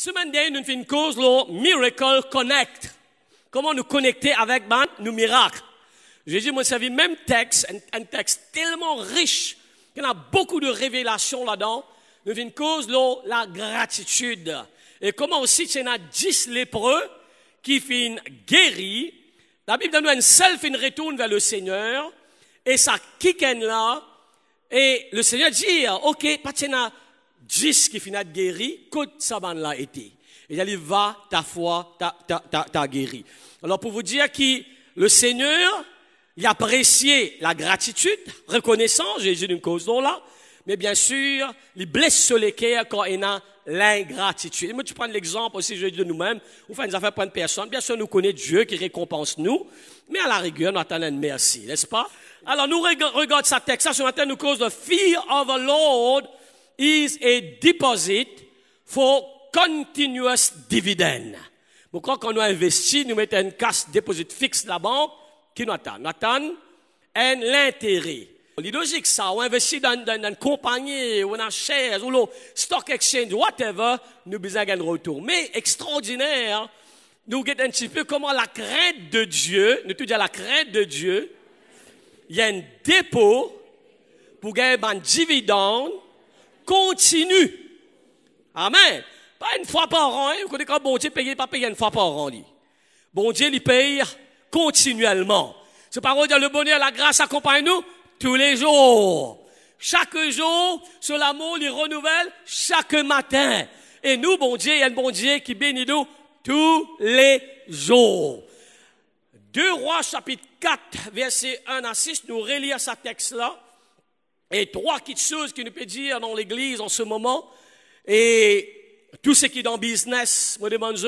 Semaine dernière, nous une cause, le Miracle Connect. Comment nous connecter avec ben, nos miracles. Jésus m'a servi même texte, un, texte tellement riche qu'il a beaucoup de révélations là-dedans. Nous faisons une cause, la gratitude. Et comment aussi, il y a lépreux qui finissent guéris. La Bible donne un seul fin retourne vers le Seigneur. Et ça kick là. Et le Seigneur dit, OK, pas 10 qui finit de guérir, sa là était. Et il dit, va, ta foi, ta, ta, ta, ta guéri. Alors pour vous dire que le Seigneur, il appréciait la gratitude, reconnaissance, Jésus d'une cause dont là, mais bien sûr, il blesse les cœurs quand il a l'ingratitude. Moi, tu prends l'exemple aussi, je dis de nous-mêmes, ou fait des affaires pour une personne. Bien sûr, nous connaissons Dieu qui récompense nous, mais à la rigueur, nous attendons une merci, n'est-ce pas? Alors, nous regardons sa texte, ça, ce matin, nous cause de fear of the Lord is a deposit for continuous dividend. Donc, quand on investit, nous mettons une casse déposit fixe la banque qui nous attend. Nous attend un l'intérêt. C'est logique ça, on investit dans, dans, dans une compagnie, ou dans une chaise, ou le stock exchange, whatever, nous besoin d'un retour. Mais extraordinaire, nous guettons un petit peu comment la crainte de Dieu, nous étudions la crainte de Dieu, il y a un dépôt pour gagner un dividende continue. Amen. Pas une fois par an, hein. Vous connaissez bon Dieu paye, pas payer une fois par an, Bon Dieu, il paye continuellement. Ce parole dire le bonheur, la grâce accompagne nous tous les jours. Chaque jour, sur l'amour, il renouvelle chaque matin. Et nous, bon Dieu, il y a un bon Dieu qui bénit nous tous les jours. Deux Rois chapitre 4, verset 1 à 6, nous relire ce texte-là et trois petites choses nous peut dire dans l'église en ce moment. Et tout ce qui est dans business, me demande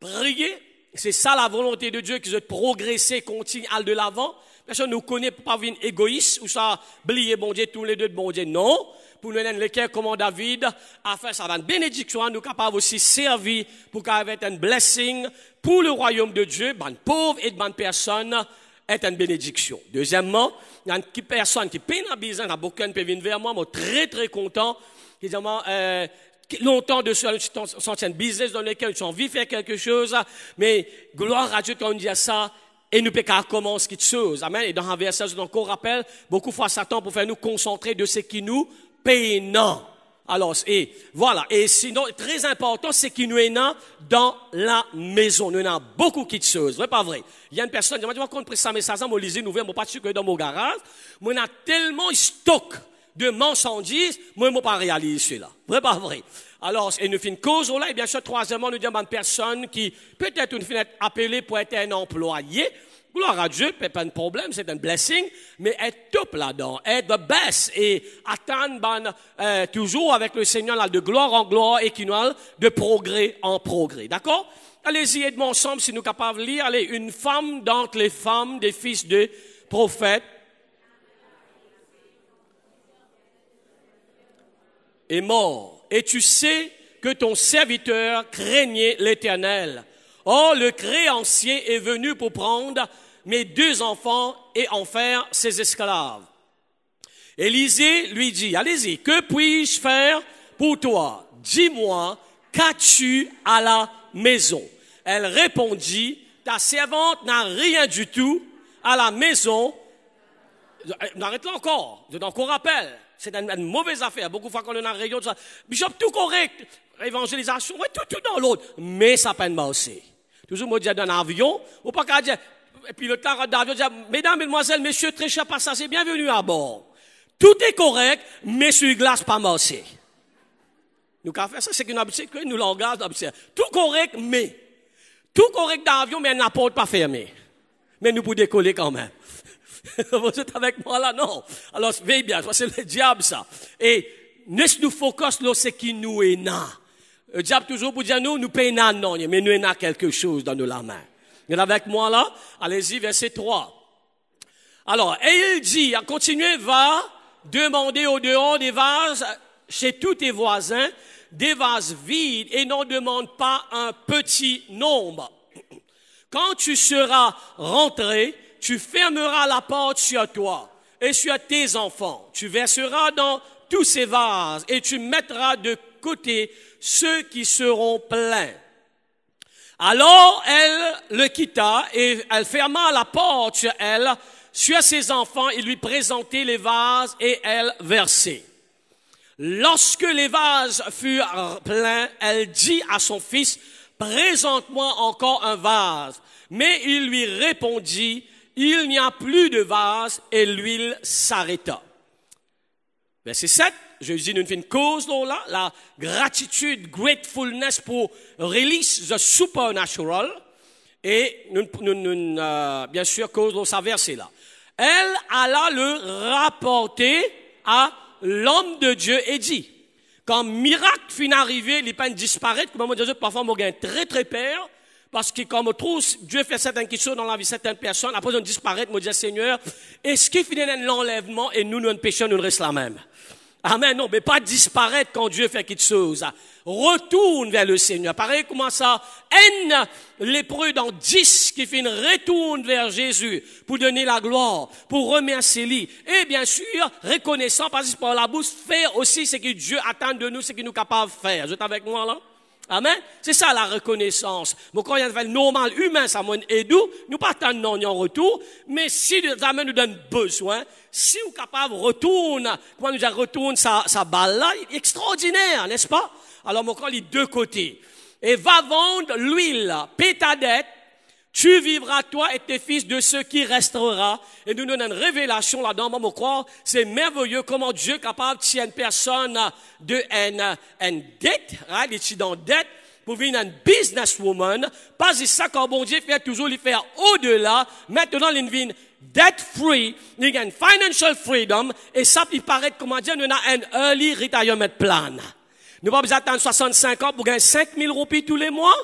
prier. C'est ça la volonté de Dieu, que je progresser, à aller de l'avant. Personne nous connaît pas venir égoïste, ou ça, blier bon Dieu, tous les deux de bon Dieu. Non. Pour nous donner comme David, à faire sa bénédiction, nous capables aussi servir pour qu'il y ait un blessing pour le royaume de Dieu, bande pauvre et bonne personne est une bénédiction. Deuxièmement, il y a une personne qui peine à business, beaucoup peut venir vers moi, moi très très content. Ils euh, longtemps de son, un business dans lequel ils ont envie de faire quelque chose, mais gloire à Dieu quand on dit ça, et nous pouvons commence quelque chose. Amen. Et dans un verset, je encore rappelle, beaucoup fois Satan pour faire nous concentrer de ce qui nous peine. Alors, et voilà. Et sinon, très important, c'est qu'il nous a dans la maison. Nous a beaucoup de choses, vrai pas vrai? Il y a une personne qui m'a dit, quand on ça, mais ça, m'a lisé, nous verrons pas que dans mon garage. Moi, on a tellement stock de marchandises, moi, je pas réalisé cela. Vrai pas vrai? Alors, et nous une cause, voilà oh et bien sûr, troisièmement, nous demandons une personne qui peut-être une fenêtre appelée pour être un employé gloire à Dieu, pas un problème, c'est un blessing, mais être top là-dedans, être the best et attendre ben, euh, toujours avec le Seigneur là, de gloire en gloire et qui de progrès en progrès. D'accord Allez-y, de moi ensemble si nous sommes capables de lire. Allez, une femme d'entre les femmes des fils de prophètes. est mort. Et tu sais que ton serviteur craignait l'Éternel « Oh, le créancier est venu pour prendre mes deux enfants et en faire ses esclaves. Élisée lui dit, allez-y, que puis-je faire pour toi? Dis-moi, qu'as-tu à la maison? Elle répondit, ta servante n'a rien du tout à la maison. Euh, » là encore. Donc, on rappelle. C'est une, mauvaise affaire. Beaucoup de fois, quand on a ça. Bishop, tout correct. Évangélisation, tout, tout dans l'autre. Mais ça peine pas aussi. Toujours, moi, j'ai dans l'avion, ou pas qu'à dire, et puis le tarot d'avion, mesdames, mesdemoiselles, messieurs, très chers passagers, bienvenue à bord. Tout est correct, mais sur glace pas morcé. Nous, qu'à faire ça, c'est qu'une que nous l'engage d'observer. Tout correct, mais. Tout correct dans l'avion, mais la porte pas fermée. Mais nous pouvons décoller quand même. Vous êtes avec moi là, non. Alors, veillez bien, c'est le diable ça. Et, ne se nous focus là, ce qui nous est là. Le diable toujours pour dire nous, nous payons non, mais nous avons quelque chose dans nos mains. main. avec moi là? Allez-y, verset 3. Alors, et il dit, à continuer, va demander au dehors des vases chez tous tes voisins, des vases vides et n'en demande pas un petit nombre. Quand tu seras rentré, tu fermeras la porte sur toi et sur tes enfants. Tu verseras dans tous ces vases et tu mettras de côté ceux qui seront pleins. Alors elle le quitta et elle ferma la porte sur elle, sur ses enfants, et lui présentait les vases et elle versait. Lorsque les vases furent pleins, elle dit à son fils, présente-moi encore un vase. Mais il lui répondit, il n'y a plus de vase et l'huile s'arrêta. Verset 7. Jésus nous fait une cause là, la gratitude, gratefulness pour release the supernatural. Et nous, nous, euh, bien sûr, cause on sa verset là. Elle alla le rapporter à l'homme de Dieu et dit, quand miracle finit arrivé, les peines disparaissent, comme Dieu, parfois, on gagne très, très peur, parce que comme on Dieu fait certaines questions dans la vie de certaines personnes, après on disparaît, on dit, Seigneur, est-ce qu'il finit l'enlèvement et nous, nous, péchons, nous restons la même? Amen. Non, mais pas disparaître quand Dieu fait quelque chose. Retourne vers le Seigneur. Pareil, comment ça? haine les dans dix qui finit retourne vers Jésus pour donner la gloire, pour remercier lui. Et bien sûr, reconnaissant, parce que par la bouche, faire aussi ce que Dieu attend de nous, ce qu'il nous capable de faire. Vous êtes avec moi là? Amen. C'est ça la reconnaissance. Mon quand il y a un normal humain, ça m'a aidé, nous pas en retour, mais si jamais nous donne besoin, si est capable retourne, quand nous retourne sa, sa balle là, extraordinaire, n'est-ce pas? Alors, mon quand les deux côtés. Et va vendre l'huile, pétadette, tu vivras, toi et tes fils, de ce qui restera. Et nous donne une révélation là-dedans, mon croire. C'est merveilleux comment Dieu est capable de si une personne de une, une dette, right? Il est dans dette pour venir une businesswoman. Pas ça quand bon Dieu fait toujours lui faire au-delà. Maintenant, il devient debt free. Il gagne financial freedom. Et ça, il paraît, comment dire, nous avons un early retirement plan. Nous pas besoin d'attendre 65 ans pour gagner 5000 roupies tous les mois.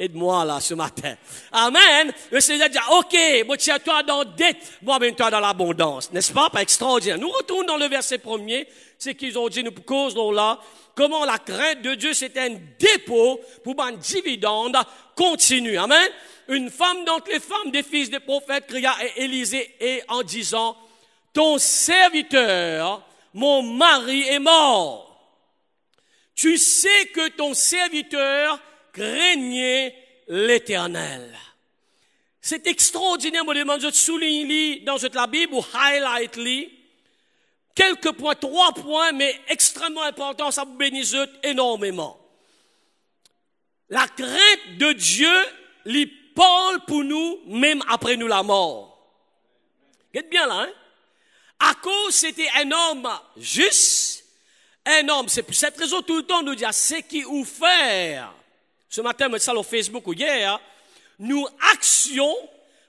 Aide-moi là ce matin. Amen. Le Seigneur dit, OK, tiens-toi dans dette, moi mène-toi dans l'abondance. N'est-ce pas? Pas extraordinaire. Nous retournons dans le verset premier. C'est qu'ils ont dit, nous causons là, comment la crainte de Dieu, c'est un dépôt pour un dividende continu. Amen. Une femme dont les femmes des fils des prophètes cria à Élisée et en disant, ton serviteur, mon mari est mort. Tu sais que ton serviteur craignez l'éternel. C'est extraordinaire, mon Dieu. je souligne dans la Bible ou highlight quelques points, trois points, mais extrêmement importants, ça vous bénisse énormément. La crainte de Dieu, lui parle pour nous, même après nous la mort. êtes bien là, hein? À cause, c'était un homme juste, un homme, c'est pour cette raison tout le temps nous dit, c'est qui ou faire ce matin, mais ça sur Facebook ou hier, hein. nous actions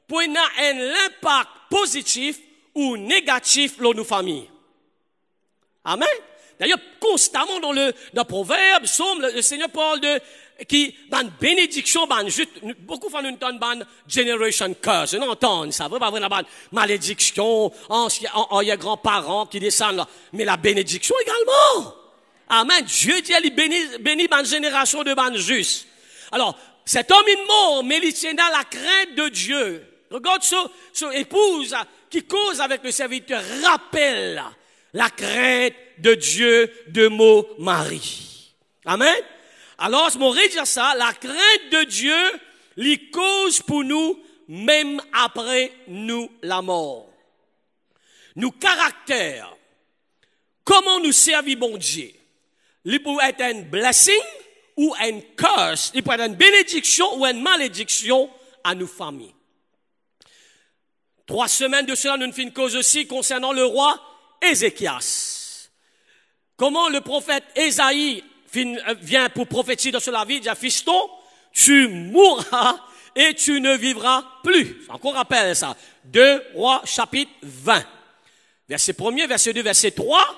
pour avoir un impact positif ou négatif dans nos familles. Amen. D'ailleurs, constamment dans le, dans proverbe, le, Seigneur parle de, qui, ban bénédiction, ban juste, beaucoup font une tonne ban generation curse. On entend, ça veut pas une ban malédiction, en, y a grands-parents qui descendent là. Mais la bénédiction également. Amen. Dieu dit, il bénit, ma génération de Alors, cet homme est mort, mais il tient dans la crainte de Dieu. Regarde son, épouse qui cause avec le serviteur, rappelle la crainte de Dieu de mon mari. Amen. Alors, je m'aurais dire ça, la crainte de Dieu, lui cause pour nous, même après nous, la mort. Nous caractères, comment nous servons Dieu il peut être une blessing ou un curse. Il peut être une bénédiction ou une malédiction à nos familles. Trois semaines de cela, nous ne une cause aussi concernant le roi Ézéchias. Comment le prophète Ésaïe euh, vient pour prophétiser dans cela, vie, dit à Fiston, tu mourras et tu ne vivras plus. Encore rappelle ça. Deux, Rois chapitre 20. Verset premier, verset 2, verset 3.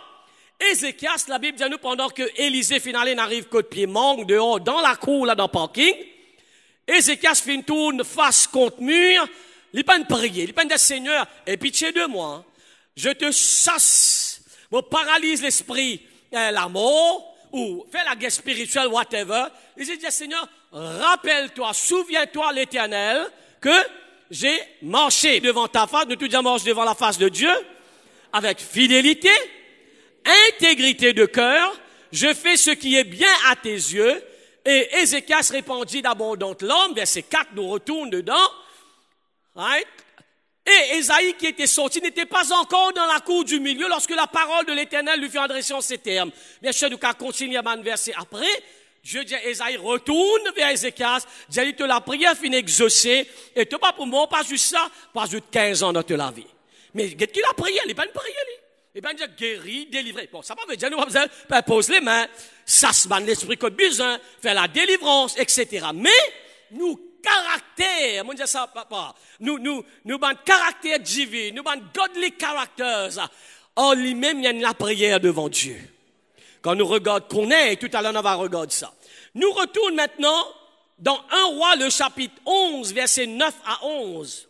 Ézéchias, la Bible dit à nous pendant que Élisée finalement de pied, manque dehors, dans la cour, là, dans le parking. Ézéchias fait une tourne face contre mur. Il pas une prière, il pas une Seigneur, et pitié de moi. Hein. Je te chasse, me paralyse l'esprit, euh, la mort, ou fais la guerre spirituelle, whatever. Il dit, Seigneur, rappelle-toi, souviens-toi l'éternel, que j'ai marché devant ta face, nous tous disons marche devant la face de Dieu, avec fidélité, intégrité de cœur, je fais ce qui est bien à tes yeux. Et Ézéchias répondit d'abondante l'homme, verset 4 nous retourne dedans. Et Ésaïe qui était sorti n'était pas encore dans la cour du milieu lorsque la parole de l'Éternel lui fut adressée en ces termes. Bien sûr, nous à verset après. Dieu dit à Esaïe, retourne vers Ézéchias. j'ai dit, la prière finit exaucée. Et tu pas pour moi, pas juste ça, pas juste 15 ans dans ta vie. Mais qu'est-ce qu'il a prié? Il n'est pas une prière, lui. Et eh bien, déjà guéri, délivré. Bon, ça veut dire, nous avons besoin, pose les mains, ça se manne l'esprit que besoin, faire la délivrance, etc. Mais, nous caractère, mon Dieu, ça, papa, nous, nous, nous, ben, caractère divin, nous, ben, godly characters. En lui-même, il y a la prière devant Dieu. Quand nous regardons qu'on est, tout à l'heure, on va regarder ça. Nous retournons maintenant dans 1 roi, le chapitre 11, verset 9 à 11.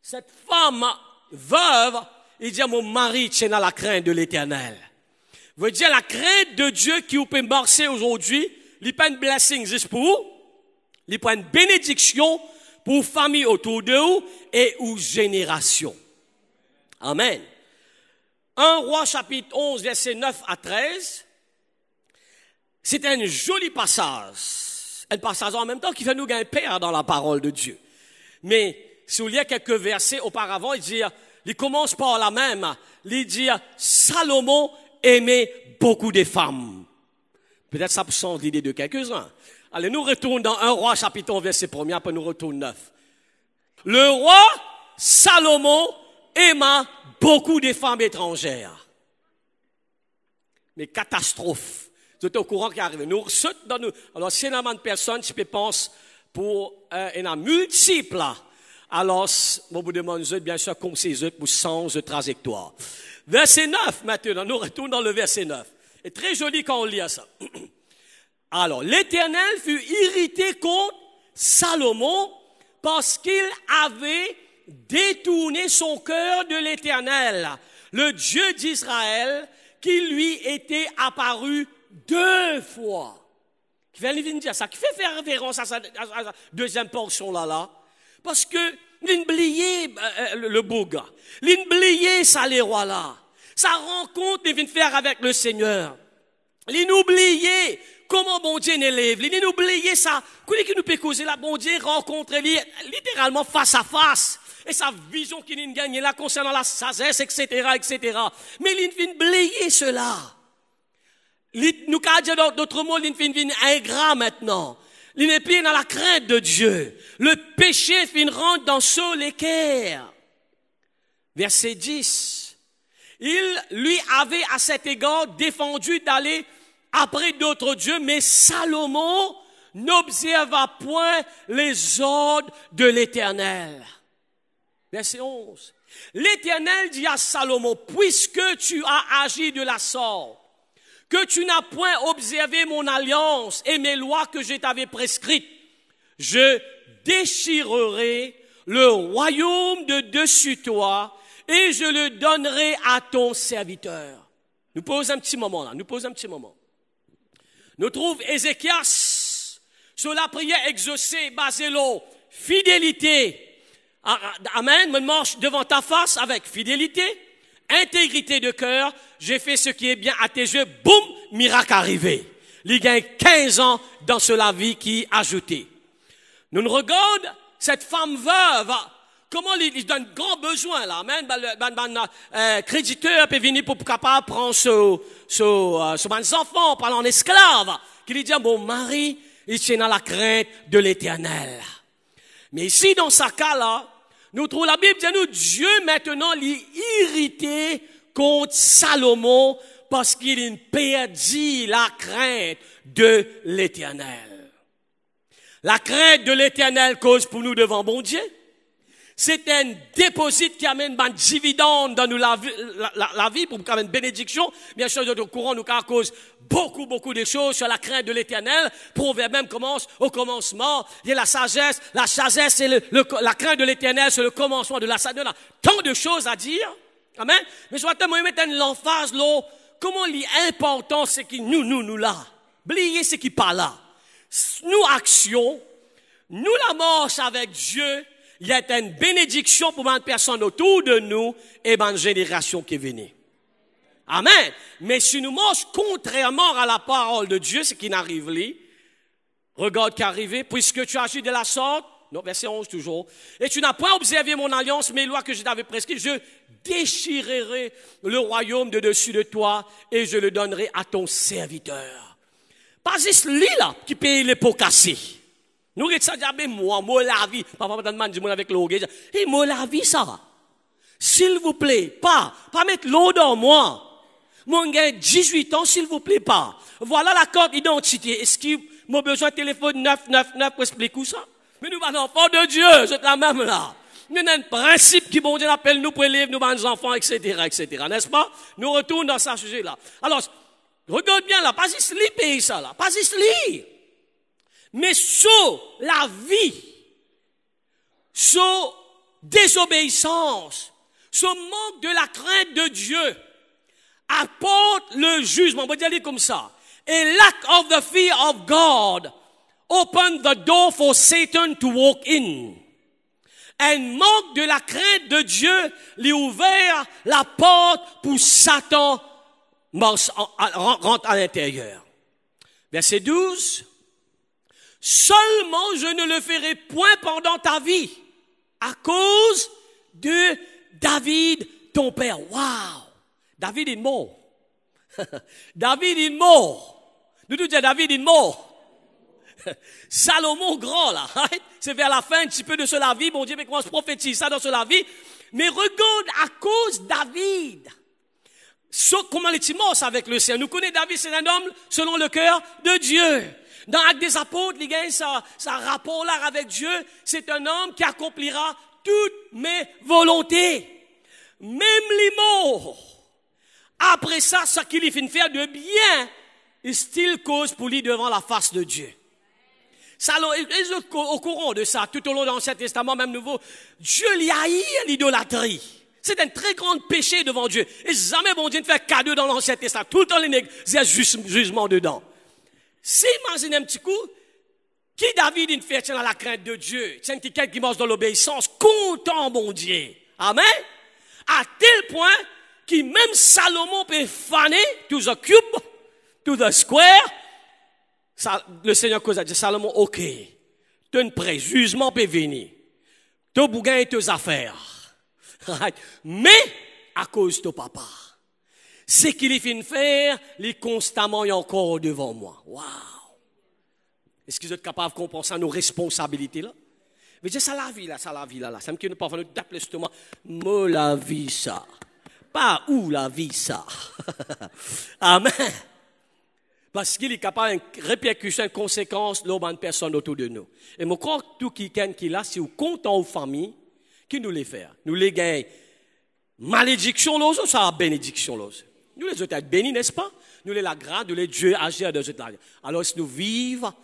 Cette femme veuve il dit mon mari, tiens à la crainte de l'éternel. Veut dire la crainte de Dieu qui vous peut marcher aujourd'hui, il pas une blessing juste pour vous, il prend une bénédiction pour famille autour de vous et aux générations. Amen. 1 roi chapitre 11 verset 9 à 13. C'est un joli passage. Un passage en même temps qui fait nous gagner père dans la parole de Dieu. Mais si vous liez quelques versets auparavant, il dit, il commence par la même. Il dit, Salomon aimait beaucoup de femmes. Peut-être ça change l'idée de quelques-uns. Allez, nous retournons dans 1 roi chapitre 1 verset 1 après nous retournons 9. Le roi Salomon aima beaucoup des femmes étrangères. Mais catastrophe. Vous êtes au courant qui arrive. Nous dans nous. Alors, c'est une personne qui pense pour euh, a multiple. Alors, de vous demandez, bien sûr, comme c'est pour sens de trajectoire. Verset 9, maintenant. Nous retournons dans le verset 9. C'est très joli quand on lit ça. Alors, l'Éternel fut irrité contre Salomon parce qu'il avait détourné son cœur de l'Éternel, le Dieu d'Israël, qui lui était apparu deux fois. Qui fait ça, qui fait faire référence à sa, deuxième portion là, là. Parce que l'oublier bah, euh, le beau gars, ça les rois là, sa rencontre qu'il vient faire avec le Seigneur, l'inoublié comment bon Dieu lève, ça, qu'est-ce qui nous peut causer là, bon Dieu rencontrer littéralement face à face et sa vision qu'il a gagnée là concernant la sagesse, etc., etc. Mais il cela. Nous d'autres mots, il vient ingrat maintenant. Il n'est plus dans la crainte de Dieu. Le péché finira dans son équerre. Verset 10. Il lui avait à cet égard défendu d'aller après d'autres dieux, mais Salomon n'observa point les ordres de l'Éternel. Verset 11. L'Éternel dit à Salomon, puisque tu as agi de la sorte, que tu n'as point observé mon alliance et mes lois que je t'avais prescrites, je déchirerai le royaume de dessus toi et je le donnerai à ton serviteur. Nous posons un petit moment là, nous posons un petit moment. Nous trouvons Ézéchias sur la prière exaucée basée fidélité. Ah, ah, Amen, me marche devant ta face avec fidélité intégrité de cœur, j'ai fait ce qui est bien à tes yeux, boum, miracle arrivé. Il a 15 ans dans la vie qui ajouté. Nous nous regardons cette femme veuve, comment il, donne grand besoin là, amen, ben, créditeur est venu pour capable prendre ce, ce, euh, ce enfant, parlant esclave, qui lui dit, bon mari, il tient dans la crainte de l'éternel. Mais ici, dans sa cas là, nous trouvons la Bible, dit nous, Dieu maintenant l'est irrité contre Salomon parce qu'il perdit la crainte de l'éternel. La crainte de l'éternel cause pour nous devant bon Dieu. C'est un dépôt qui amène un ben, dividende dans la, vie, pour nous une bénédiction. Bien sûr, notre courant nous cause beaucoup, beaucoup de choses sur la crainte de l'éternel. Proverbe même commence au commencement. Il y a la sagesse. La sagesse, c'est le, la crainte de l'éternel, c'est le commencement de la sagesse. tant de choses à dire. Amen. Mais je vais mettre l'emphase là. Comment l'important c'est que nous, nous, nous là. Oubliez ce qui pas là. Nous action. Nous la marche avec Dieu. Il y a une bénédiction pour une personne autour de nous et une génération qui est venue. Amen. Mais si nous marchons contrairement à la parole de Dieu, ce qui n'arrive pas. regarde qui arrive, puisque tu agis de la sorte, non, verset 11 toujours, et tu n'as pas observé mon alliance, mes lois que je t'avais prescrites, je déchirerai le royaume de dessus de toi et je le donnerai à ton serviteur. Pas juste lui là qui paye les pots cassés. Nous, ça ah, jamais moi, moi la vie. Papa, demande du monde avec l'eau. Et eh, moi la vie, ça. S'il vous plaît, pas, pas mettre l'eau dans moi. Mon gars, 18 ans, s'il vous plaît, pas. Voilà la carte d'identité. Est-ce qu'il m'a besoin de téléphone 999 pour expliquer ça? Mais nous, sommes enfants de Dieu, c'est la même là. Nous avons un principe qui, bon Dieu, appelle nous pour élèves, nous, nos enfants, etc., etc. N'est-ce pas? Nous retournons dans ce sujet-là. Alors, regarde bien là, pas juste les pays, ça là, pas ici, les. Mais sous la vie, sous désobéissance, sous manque de la crainte de Dieu, apporte le jugement. On va dire comme ça. A lack of the fear of God opened the door for Satan to walk in. Un manque de la crainte de Dieu lui ouvert la porte pour Satan rentre à l'intérieur. Verset 12. Seulement je ne le ferai point pendant ta vie à cause de David, ton père. Wow! David est mort. David est mort. Nous nous disons David est mort. Salomon grand là, c'est vers la fin un petit peu de cela vie, bon Dieu, mais comment se prophétise ça dans cela vie Mais regarde à cause David. So, comment les Timos avec le ciel? Nous connaissons David, c'est un homme selon le cœur de Dieu. Dans l'acte des Apôtres, il y a ça, rapport là avec Dieu. C'est un homme qui accomplira toutes mes volontés. Même les morts après ça, ce qu'il fait faire de bien, il cause pour lui devant la face de Dieu. Ça, ils sont au courant de ça, tout au long de l'Ancien Testament, même Nouveau. Dieu l'y haït l'idolâtrie. C'est un très grand péché devant Dieu. Et jamais bon Dieu ne fait cadeau dans l'Ancien Testament. Tout le temps, il y a jugement dedans. Si, imaginez un petit coup, qui David il fait, à la crainte de Dieu. C'est quelqu'un qui marche dans l'obéissance, content, bon Dieu. Amen. À tel point, qui même Salomon peut faner to the cube, to the square. le Seigneur cause à dire Salomon, ok, ton jugement peut venir. Tu bougain et tes affaires. Mais, à cause de ton papa. Ce qu'il est fin faire, il est constamment encore devant moi. Waouh! Est-ce que vous êtes capable de comprendre nos responsabilités là? Mais c'est ça la vie là, ça la vie là, là. Ça me dit pas nous appeler justement, Moi la vie ça pas où la vie ça. Amen. Parce qu'il est capable de répercussion, de conséquence, une personne autour de nous. Et mon corps tout qui qui là, si vous comptez aux familles, qui nous les fait? Nous les gagne Malédiction, ou ça, bénédiction, l'autre. Nous les autres être bénis, n'est-ce pas? Nous les la grâce, nous les Dieu agir de cette Alors, si nous vivons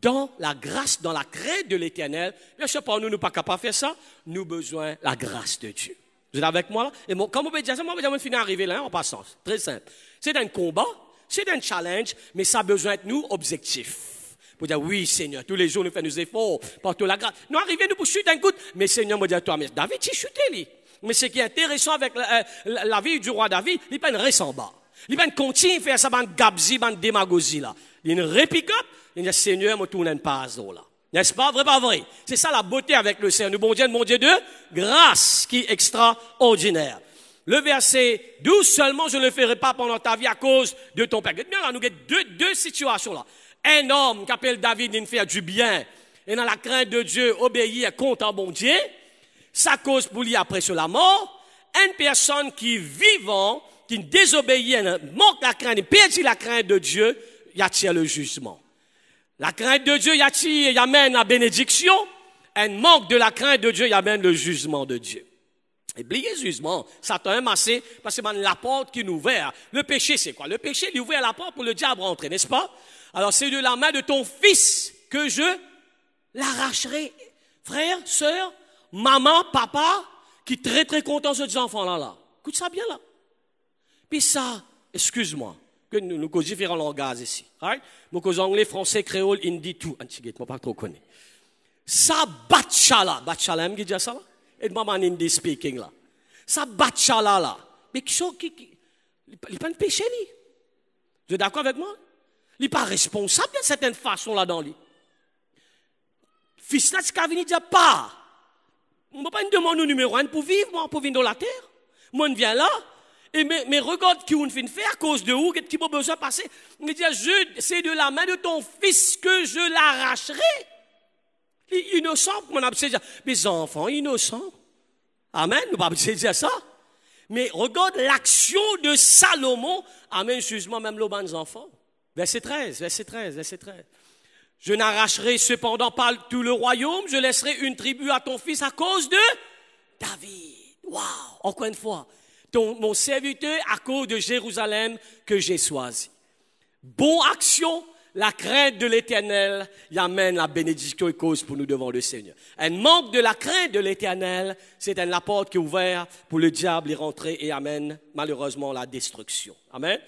dans la grâce, dans la crainte de l'éternel, bien sûr, pour nous, nous pas capables de faire ça. Nous besoin la grâce de Dieu. Vous êtes avec moi là Et quand Moi, je finir arrivé là, en passant. Très simple. C'est un combat, c'est un challenge, mais ça a besoin de nous objectifs pour dire oui Seigneur, tous les jours nous faisons nos efforts, partout la grâce. Nous arrivons, nous poursuivons d'un coup, mais Seigneur moi dit toi, mais David, tu chuté lui. Mais ce qui est intéressant avec euh, la, vie du roi David, il n'est pas une en bas. Il peut pas à continue faire sa bande gabzi, bande démagogie là. Il ne une répique, il dit Seigneur, n'est tourne une page là. N'est-ce pas vrai, pas vrai? C'est ça la beauté avec le Seigneur. Nous, bon Dieu, bon Dieu de grâce qui est extraordinaire. Le verset 12 seulement, je ne le ferai pas pendant ta vie à cause de ton père. là, nous avons deux, deux situations là. Un homme qui appelle David il faire du bien et dans la crainte de Dieu obéir compte en bon Dieu. sa cause pour lui après sur la mort. Une personne qui vivant, qui désobéit, manque la crainte, perdit la crainte de Dieu, y attire le jugement. La crainte de Dieu, y a amène la bénédiction. Elle manque de la crainte de Dieu, y amène le jugement de Dieu. Et le jugement, Satan est assez, parce que c'est la porte qui nous ouvre. Le péché, c'est quoi? Le péché, il ouvre la porte pour le diable rentrer, n'est-ce pas? Alors, c'est de la main de ton fils que je l'arracherai. Frère, sœur, maman, papa, qui est très très content de ces enfants-là. Là. Écoute ça bien là. Puis ça, excuse-moi, que nous, nous causons différents langages ici. Right? Nous causons anglais, français, créole, hindi, tout. ne moi pas trop connu. Ça batchala. Batchala, qui dit ça là? Et maman hindi speaking là. Ça batchala là. Mais qui sont, qui, qui, il pas de péché lui. Vous êtes d'accord avec moi? Il n'est pas responsable d'une certaine façon là dans lui. Fils là, c'est qu'il venu pas. On ne pas demander demande au numéro un pour vivre, moi, pour vivre dans la terre. Moi, je viens là, et mais, regarde qui vous fait faire à cause de où, qui ce besoin besoin passer. Il dit, ah, je, c'est de la main de ton fils que je l'arracherai. Innocent, mon absence. Mes enfants innocents. Amen. Nous pas dire ça. Mais regarde l'action de Salomon. Amen. Jugement même l'homme des enfants. Verset 13, verset 13, verset 13. Je n'arracherai cependant pas tout le royaume, je laisserai une tribu à ton fils à cause de David. Wow, encore une fois, mon serviteur à cause de Jérusalem que j'ai choisi. Bon action, la crainte de l'éternel y amène la bénédiction et cause pour nous devant le Seigneur. Un manque de la crainte de l'éternel, c'est la porte qui est ouverte pour le diable y rentrer et amène malheureusement la destruction. Amen.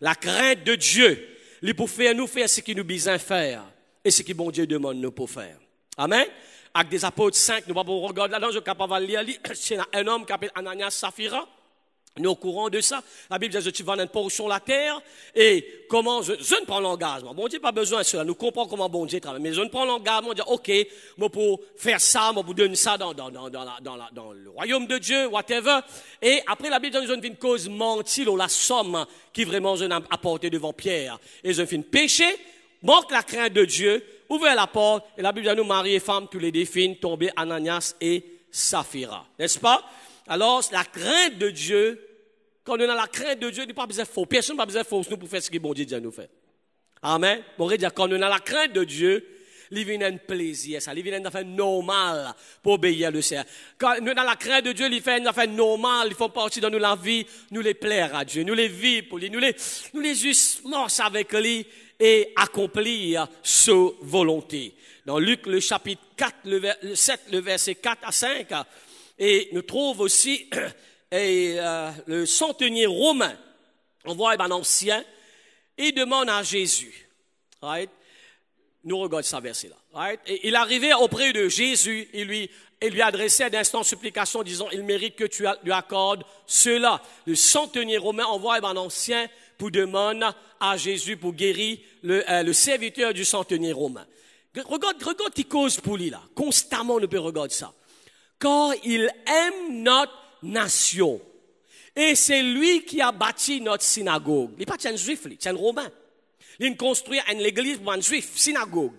La crainte de Dieu, lui pour faire nous faire ce qu'il nous bise faire et ce que bon Dieu demande nous pour faire. Amen. Avec des apôtres 5, nous regarder là-dedans, je capable lire, c'est un homme qui s'appelle Ananias Saphira. Nous est au courant de ça. La Bible dit, je suis une portion de la terre. Et comment je, je ne prends l'engagement. Bon Dieu, pas besoin de cela. Nous comprenons comment bon Dieu travaille. Mais je ne prends l'engagement de dire, OK, moi, pour faire ça, moi, pour donner ça dans, dans, dans, dans, dans, le royaume de Dieu, whatever. Et après, la Bible dit, je ne fais une cause mentale ou la somme qui vraiment je n'ai apporté devant Pierre. Et je fais une péché, manque la crainte de Dieu, ouvrez la porte. Et la Bible dit, nous, mari et femme, tous les défis tombés, Ananias et Saphira. N'est-ce pas? Alors, la crainte de Dieu, quand on a la crainte de Dieu, il n'y pas besoin de faux. Personne n'a besoin de faux pour faire ce que bon Dieu dit à nous fait. Amen. Bon, dire, quand on a la crainte de Dieu, il vient un plaisir, ça. Il vient une affaire normale pour obéir le Seigneur. Quand on a la crainte de Dieu, il fait une affaire normale. il faut partir dans nous la vie. Nous les plaire à Dieu. Nous les vivre pour lui. Nous les, nous les juste avec lui et accomplir sa volonté. Dans Luc, le chapitre 4, le verset 7, le verset 4 à 5, et nous trouve aussi euh, le centenier romain, envoie eh un ben, ancien, et demande à Jésus, right? nous regardons ce verset-là. Right? il arrivait auprès de Jésus et lui, et lui adressait d'instant supplication, disant, il mérite que tu lui accordes cela. Le centenier romain envoie un eh ben, ancien pour demander à Jésus pour guérir le, euh, le serviteur du centenier romain. Regarde, regarde qui cause pour lui là. Constamment, on peut regarder ça car il aime notre nation. Et c'est lui qui a bâti notre synagogue. Il n'est pas un juif, est un romain. Il construit une église pour un juif, synagogue.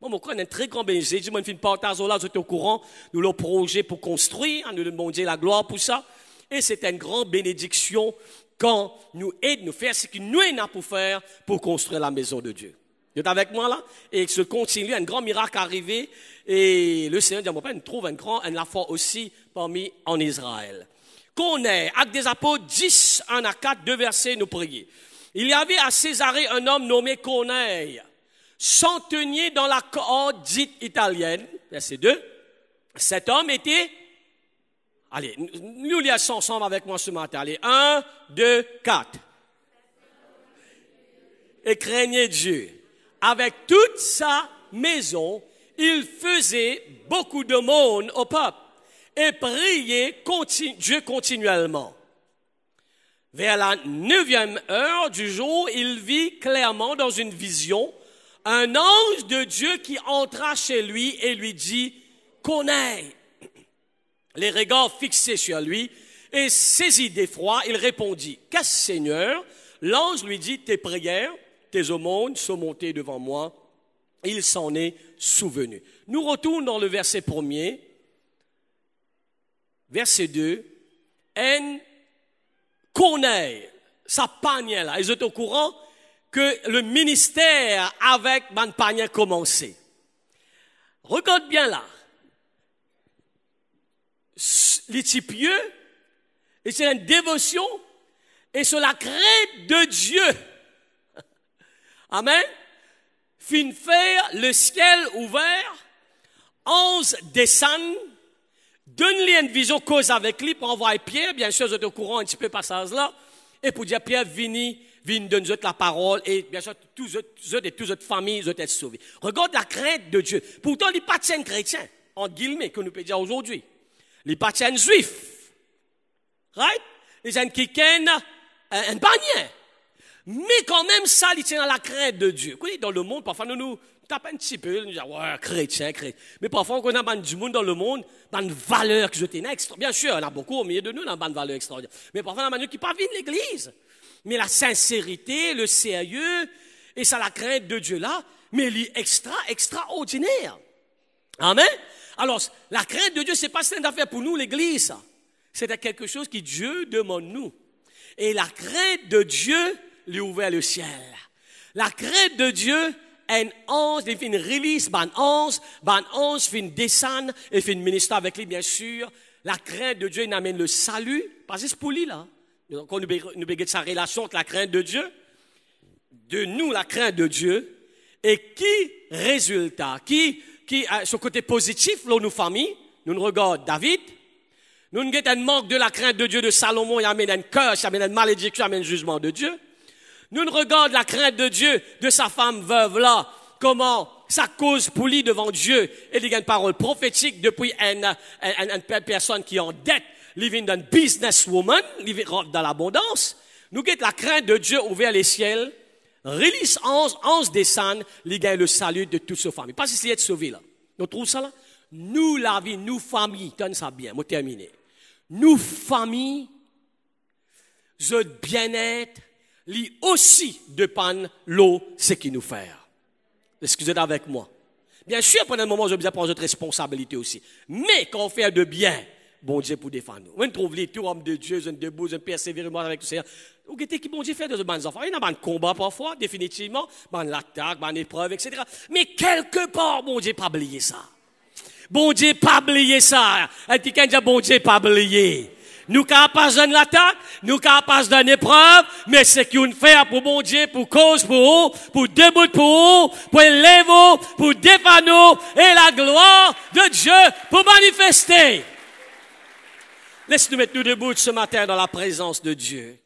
Moi, je a un très grand bénéfice. Je me fais une à là, j'étais au courant de le projet pour construire. Nous demandons la gloire pour ça. Et c'est une grande bénédiction quand nous aide nous faire ce que nous avons pour faire pour construire la maison de Dieu. Il est avec moi là Et se continue, un grand miracle arrivé. Et le Seigneur dit à ah, mon père, il trouve un grand, l'a foi aussi parmi en Israël. Qu'on Acte des Apôtres 10, 1 à 4, deux versets, nous prier. Il y avait à Césarée un homme nommé Corneille, centenier dans la cohorte dite italienne, verset 2. Cet homme était, allez, nous lisons ensemble avec moi ce matin, allez, 1, 2, 4. Et craignez Dieu avec toute sa maison, il faisait beaucoup de monde au peuple et priait Dieu continuellement. Vers la neuvième heure du jour, il vit clairement dans une vision un ange de Dieu qui entra chez lui et lui dit, qu'on Les regards fixés sur lui et saisi d'effroi, il répondit, Qu'est-ce Seigneur? L'ange lui dit, tes prières tes monde, sont montées devant moi. Il s'en est souvenu. Nous retournons dans le verset premier, verset 2. En Corneille, sa pagne là, ils étaient au courant que le ministère avec Ben a commencé. Regarde bien là. Les pieux, et c'est une dévotion, et c'est la crainte de Dieu. Amen. Fin faire, le ciel ouvert, onze descendent, donne-lui une vision cause avec lui pour envoyer Pierre, bien sûr, êtes au courant un petit peu passage là, et pour dire Pierre, vini, vini, donne la parole, et bien sûr, tous autres et toutes les familles, vous êtes sauvés. Regarde la crainte de Dieu. Pourtant, les pas chrétiens, en guillemets, que nous peut dire aujourd'hui. les pas juifs, Right? Les gens qui un panier. Mais quand même, ça, il tient à la crainte de Dieu. Dans le monde, parfois, nous nous tapons un petit peu, nous disons, ouais, chrétien, chrétien. Mais parfois, on a du monde dans le monde, une valeur que je extra. Bien sûr, on a beaucoup au milieu de nous, on a une valeur extraordinaire. Mais parfois, on a des gens qui parviennent l'église. Mais la sincérité, le sérieux, et ça, la crainte de Dieu là, mais lui, est extra, extraordinaire. Amen. Alors, la crainte de Dieu, c'est pas une affaire pour nous, l'église. C'est quelque chose que Dieu demande nous. Et la crainte de Dieu, lui ouvert le ciel. La crainte de Dieu un ange, il fait une release, ban ange, ban ange fait une descente et fait une ministère avec lui, bien sûr. La crainte de Dieu, il amène le salut, pas juste pour lui, là. Donc, on nous de sa relation avec la crainte de Dieu, de nous, la crainte de Dieu, et qui, résultat, qui, qui, euh, son côté positif, là, nous famille, nous, nous regardons David, nous, nous avons un manque de la crainte de Dieu de Salomon, il amène un cœur, il amène une malédiction, il amène un jugement de Dieu. Nous regardons la crainte de Dieu, de sa femme veuve là, comment sa cause poulie devant Dieu. Et il y a une parole prophétique depuis une, une, personne qui est en dette, living business woman, living dans l'abondance. Nous guettons la crainte de Dieu ouvert les ciels. Release 11, 11 descend, les a le salut de toute sa famille. Parce qu'il est sauvé là. Nous trouvons ça là? Nous, la vie, nous, famille, donne ça bien, moi terminé. Nous, famille, je bien-être, lui aussi panne l'eau, ce qui nous fait. Excusez avec moi. Bien sûr, pendant un moment, je besoin prendre notre responsabilité aussi. Mais quand on fait de bien, bon Dieu pour défendre nous. On trouve les hommes de Dieu, un debout, un moi avec le Seigneur. Ou qui bon Dieu fait de bonnes enfants. Il y en a un combat parfois, définitivement, une attaque, une épreuve, etc. Mais quelque part, bon Dieu, pas oublier ça. Bon Dieu, pas oublier ça. Un petit bon Dieu, pas oublier. Nous capables d'une l'attaque, nous capables d'une épreuve, mais ce qu'une fait pour bon Dieu, pour cause, pour vous, pour débout pour vous, pour lever, pour défendre, et la gloire de Dieu pour manifester. Laisse-nous mettre nous debout ce matin dans la présence de Dieu.